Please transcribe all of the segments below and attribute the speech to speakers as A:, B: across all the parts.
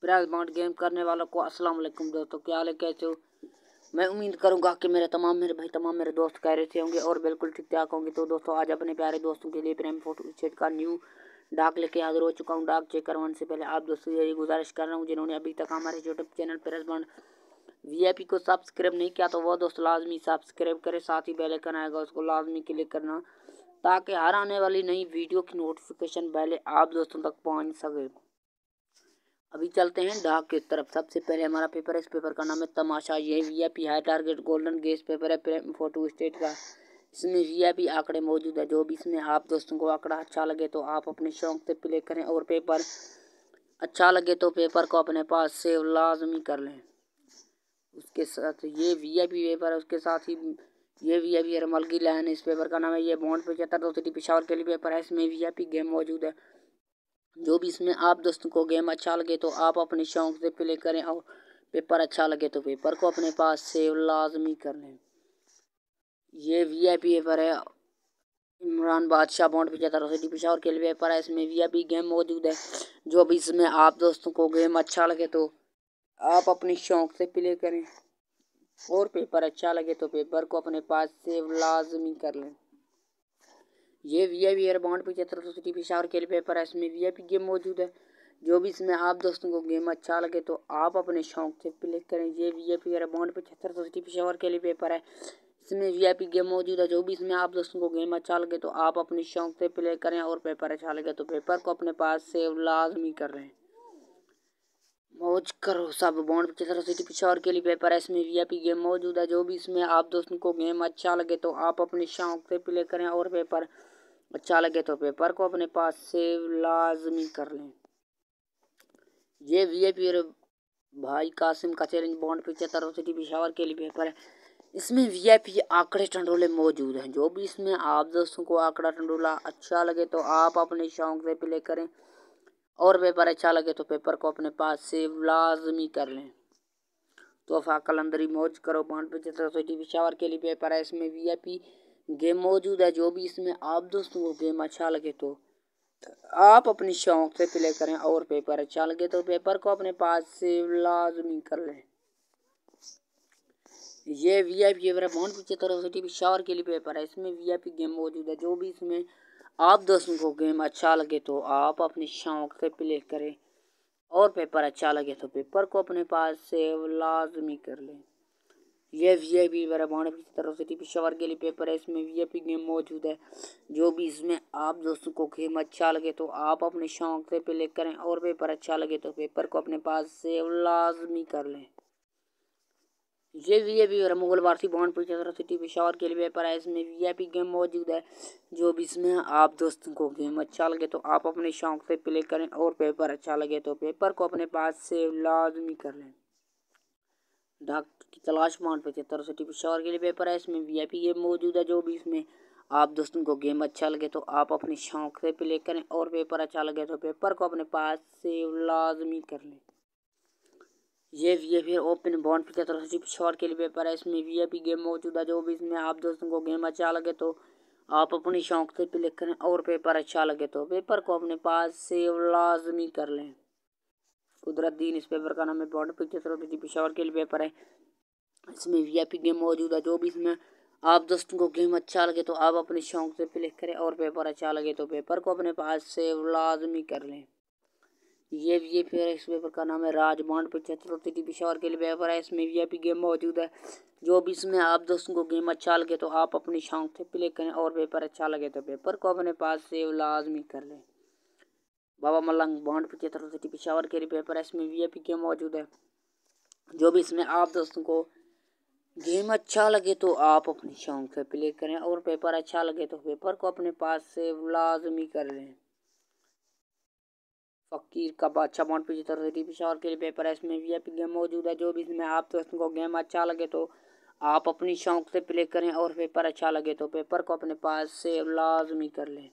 A: prize bound game करने वालों को अस्सलाम वालेकुम दोस्तों क्या हाल है कैसे हो मैं उम्मीद करूंगा कि मेरे तमाम मेरे भाई तमाम मेरे दोस्त कह रहे थे होंगे और बिल्कुल ठीक ठाक होंगे तो दोस्तों आज अपने प्यारे दोस्तों के लिए प्रेम फोटो स्टेट का न्यू डाक लेके हाजिर हो चुका हूँ डाक चेक करवाने से पहले आप दोस्तों यही गुजारिश कर रहा हूँ जिन्होंने अभी तक हमारे YouTube channel press bound P को सब्सक्राइब नहीं किया तो वह दोस्त लाजमी सब्सक्राइब करें साथ ही बेल आइकन आएगा उसको लाजमी क्लिक करना ताकि हर आने वाली नई वीडियो की नोटिफिकेशन पहले आप दोस्तों तक पहुंच सके अभी चलते हैं डाक की तरफ सबसे पहले हमारा पेपर है इस पेपर का नाम है तमाशा ये V I P high target golden guess paper है फोटो स्टेट का इसमें वी आई पी आंकड़े मौजूद है जो भी इसमें आप दोस्तों को आंकड़ा अच्छा लगे तो आप अपने शौक से प्ले करें और पेपर अच्छा लगे तो पेपर को अपने पास सेव लाजमी कर लें उसके साथ ये वी आई पी पेपर है उसके साथ ही ये वी आई पी अरमलगी लाइन इस पेपर का नाम है ये बॉन्ड पचहत्तर दो सौ पिशावर के लिए पेपर है इसमें वी आई पी गेम मौजूद है जो भी इसमें आप दोस्तों को गेम अच्छा लगे तो आप अपने शौक से प्ले करें और पेपर अच्छा लगे तो पेपर को अपने पास सेव लाजमी कर लें ये वी आई पी पेपर है इमरान बादशाह बॉन्ड पिछहत्तर सिटी पिशावर के लिए पेपर है इसमें वी आई पी गेम मौजूद है जो भी इसमें आप दोस्तों को गेम अच्छा लगे तो आप अपने शौक से प्ले करें और पेपर अच्छा लगे तो पेपर को अपने पास सेव लाजमी कर लें ये वी आई पी एयरबाउंड पचहत्तर सौ सिटी पिशावर के लिए पेपर है इसमें वी आई पी गेम मौजूद है जो भी इसमें आप दोस्तों को गेम अच्छा लगे तो आप अपने शौक से प्ले करें ये वी आई पी एयरबाउंड पचहत्तर सौ सिटी पिशावर के लिए पेपर है इसमें वी आई पी गेम मौजूद है जो भी इसमें आप दोस्तों को गेम अच्छा लगे तो आप अपने शौक से प्ले करें और पेपर अच्छा लगे तो पेपर को अपने पास सेव लाजमी कर रहे हैं मौज करो सब बॉन्ड पचहत्तर सिटी पिशावर के लिए पेपर है इसमें वी आई पी गेम मौजूद है जो भी इसमें आप दोस्तों को गेम अच्छा लगे तो आप अपने शौक से प्ले करें और पेपर अच्छा लगे तो पेपर को अपने पास सेव लाजमी कर लें ये वी ए पी भाई कासिम का चैलेंज बॉन्ड पिचहत्तर सिटी पिशावर के लिए पेपर है इसमें वी आई पी आंकड़े टंडोले मौजूद हैं जो भी इसमें आप दोस्तों को आंकड़ा टंडोला अच्छा लगे तो आप अपने शौक से प्ले करें और पेपर अच्छा लगे तो पेपर को अपने पास सेव लाजमी कर लें तोहफा कलंदरी मौज करो बॉन्ड पिचहत्तर सिटी पिशावर के लिए पेपर है इसमें वी आई पी गेम मौजूद है जो भी इसमें आप दोस्तों को गेम अच्छा लगे तो आप अपने शौक से प्ले करें और पेपर अच्छा लगे तो पेपर को अपने पास से लाजमी कर लें ये वी आई पी मोहन पिचहत्तर यूनिवर्सिटी के लिए पेपर है इसमें वी आई पी गेम मौजूद है जो भी इसमें आप दोस्तों को गेम अच्छा लगे तो आप अपने शौक से प्ले करें और पेपर अच्छा लगे तो पेपर को अपने पास से लाजमी कर लें ये वी आई पी ब्रह्मांड की तरफ से टीपी शवर के लिए पेपर है इसमें वी आई पी गेम मौजूद है जो भी इसमें आप दोस्तों को गेम अच्छा लगे तो आप अपने शौक से प्ले करें और पेपर अच्छा लगे तो पेपर को अपने पास से लाजमी कर लें ये V I P Mughal Warsi bond की तरफ से टीपी शवर के लिए पेपर है इसमें वी आई पी गेम मौजूद है जो भी इसमें आप दोस्तों को गेम अच्छा लगे तो आप अपने शौक से प्ले करें और पेपर अच्छा लगे तो पेपर को अपने पास से लाजमी कर लें डाक की तलाश माउंट पचहत्तर सौ टी के लिए पेपर है इसमें वी आई पी गेम मौजूद है जो भी इसमें आप दोस्तों को गेम अच्छा लगे तो आप अपने शौक से प्ले करें और पेपर अच्छा लगे तो पेपर को अपने पास से लाजमी कर लें ये वी ए फिर ओपन बॉन्ड पचहत्तर सौ शॉर्ट के लिए पेपर है इसमें वी आई पी गेम मौजूद है जो भी इसमें आप दोस्तों को गेम अच्छा लगे तो आप अपने शौक से प्ले करें और पेपर अच्छा लगे तो पेपर को अपने पास से लाजमी कर लें कुदरत दीन इस पेपर का नाम है बॉन्ड पिक्चर सर्विस पिशावर के लिए पेपर है इसमें वी आई पी गेम मौजूद है जो भी इसमें आप दोस्तों को गेम अच्छा लगे तो आप अपने शौक से क्लिक करें और पेपर अच्छा लगे तो पेपर को अपने पास से लाजमी कर लें ये ये फिर इस पेपर का नाम है राज राजमांड पचहत्तर सिटी पिशावर के लिए पेपर है इसमें वी आई पी गेम मौजूद है जो भी इसमें आप दोस्तों को गेम अच्छा लगे तो आप अपने शौक से प्ले करें और पेपर अच्छा लगे तो पेपर को अपने पास से लाजमी कर लें बाबा मलंग बॉन्ड पचहत्तर सिटी पिशावर के रिपेयर प्राइस इसमें वी गेम मौजूद है जो भी इसमें आप दोस्तों को गेम अच्छा लगे तो आप अपने शौक से प्ले करें और पेपर अच्छा लगे तो पेपर को अपने पास से लाजमी कर लें फ़कीर का बादशाह बॉन्ड पचहत्तर सिटी पिशावर के लिए पेपर इसमें वी गेम मौजूद है जो भी इसमें आप दोस्तों को गेम अच्छा लगे तो आप अपनी शौक से प्ले करें और पेपर अच्छा लगे तो पेपर को अपने पास से लाजमी कर लें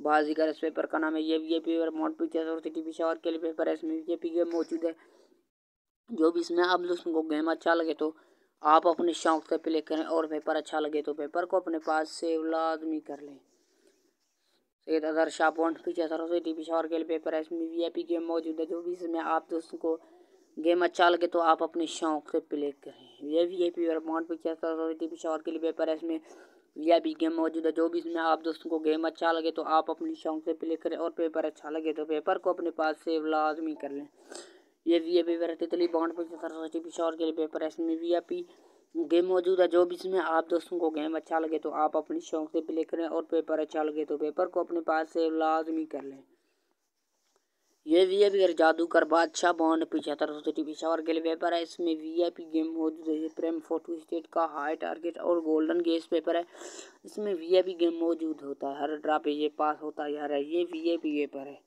A: बाजीगर इस पेपर का नाम है ये ये paper mod picture university Peshawar के लिए पेपर है इसमें ये पी गेम मौजूद है जो भी इसमें आप को गेम अच्छा लगे तो आप अपने शौक से प्ले करें और पेपर अच्छा लगे तो पेपर को अपने पास से लाजमी कर लें सैद अदर शाह पॉइंट पीछे सरस्वती पिशावर के लिए पेपर है इसमें वी आई पी गेम मौजूद है जो भी इसमें आप दोस्तों को गेम अच्छा लगे तो आप अपने शौक से प्ले करें यह भी ए पी अमाउंट पर चेक कर शौर के लिए पेपर है इसमें यह भी गेम मौजूद है जो भी इसमें आप दोस्तों को गेम अच्छा लगे तो आप अपने शौक से प्ले करें और पेपर अच्छा लगे तो पेपर को अपने पास से लाजमी कर लें ये वी ए पी पर तितली बॉन्ड पर सरस्वती पिशौर के लिए पेपर है इसमें वी पी गेम मौजूद है जो भी इसमें आप दोस्तों को गेम अच्छा लगे तो आप अपने शौक से प्ले करें और पेपर अच्छा लगे तो पेपर को अपने पास से लाजमी कर लें ये वी आई पी कर जादूगर बादशाह बॉन्ड पिछहत्तर सौ थर्टी पिशावर के पेपर है इसमें वी आई पी गेम मौजूद है प्रेम फोटो स्टेट का हाई टारगेट और गोल्डन गेस पेपर है इसमें वी आई पी गेम मौजूद होता है हर ड्रा पे ये पास होता है यार ये वी आई पी पेपर है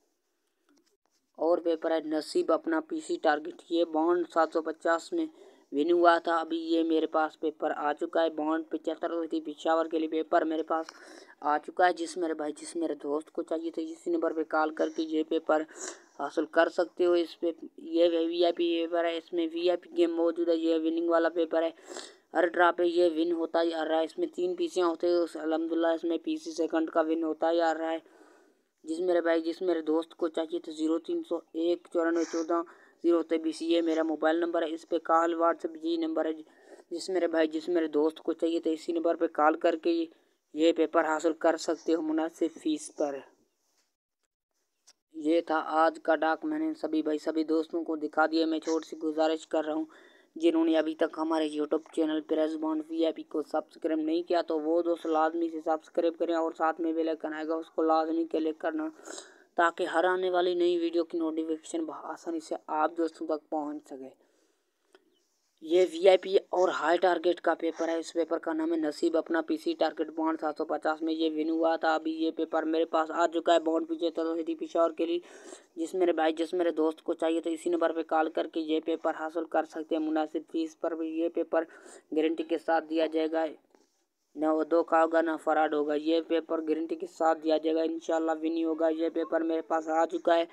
A: और पेपर है नसीब अपना पीसी टारगेट ये बॉन्ड सात सौ पचास में विन हुआ था अभी ये मेरे पास पेपर आ चुका है बॉन्ड पचहत्तर थी पिशावर के लिए पेपर मेरे पास आ चुका है जिस मेरे भाई जिस मेरे दोस्त को चाहिए थे इसी नंबर पे कॉल करके ये पेपर हासिल कर सकते हो इस पे ये वी आई पी पेपर है इसमें वी आई पी गेम मौजूद है ये विनिंग वाला पेपर है हर ड्रा पे ये विन होता ही आ रहा है इसमें तीन पीसियाँ होते हैं अलहमदिल्ला इसमें पी सी सेकंड का विन होता ही आ रहा है जिस मेरे भाई जिस मेरे दोस्त को चाहिए तो ज़ीरो तीन सौ एक चौरानवे चौदह जीरो तेबीस ये मेरा मोबाइल नंबर है इस पर कॉल व्हाट्सअप यही नंबर है जिस मेरे भाई जिस मेरे दोस्त को चाहिए तो इसी नंबर पर कॉल करके ये पेपर हासिल कर सकते हो मुनासिब फीस पर ये था आज का डाक मैंने सभी भाई सभी दोस्तों को दिखा दिया मैं छोटी सी गुजारिश कर रहा हूँ जिन्होंने अभी तक हमारे YouTube channel press bond V को सब्सक्राइब नहीं किया तो वो दोस्त लाजमी से सब्सक्राइब करें और साथ में बेल आइकन आएगा उसको लाजमी क्लिक करना ताकि हर आने वाली नई वीडियो की नोटिफिकेशन आसानी से आप दोस्तों तक पहुंच सके ये वीआईपी और हाई टारगेट का पेपर है इस पेपर का नाम है नसीब अपना पीसी टारगेट बॉन्ड सात सौ पचास में ये विन हुआ था अभी ये पेपर मेरे पास आ चुका है बॉन्ड पीछे तरह पिशौर के लिए जिस मेरे भाई जिस मेरे दोस्त को चाहिए तो इसी नंबर पे कॉल करके ये पेपर हासिल कर सकते हैं मुनासिब फीस पर भी ये पेपर गारंटी के साथ दिया जाएगा ना दो का होगा ना फ्रॉड होगा ये पेपर गारंटी के साथ दिया जाएगा इन विन होगा ये पेपर मेरे पास आ चुका है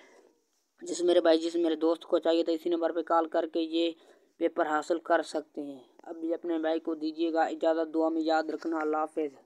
B: जिस मेरे भाई जिस मेरे
A: दोस्त को चाहिए था इसी नंबर पर कॉल करके ये पेपर हासिल कर सकते हैं अब अपने भाई को दीजिएगा इजाज़त दुआ में याद रखना अल्लाह हाफिज़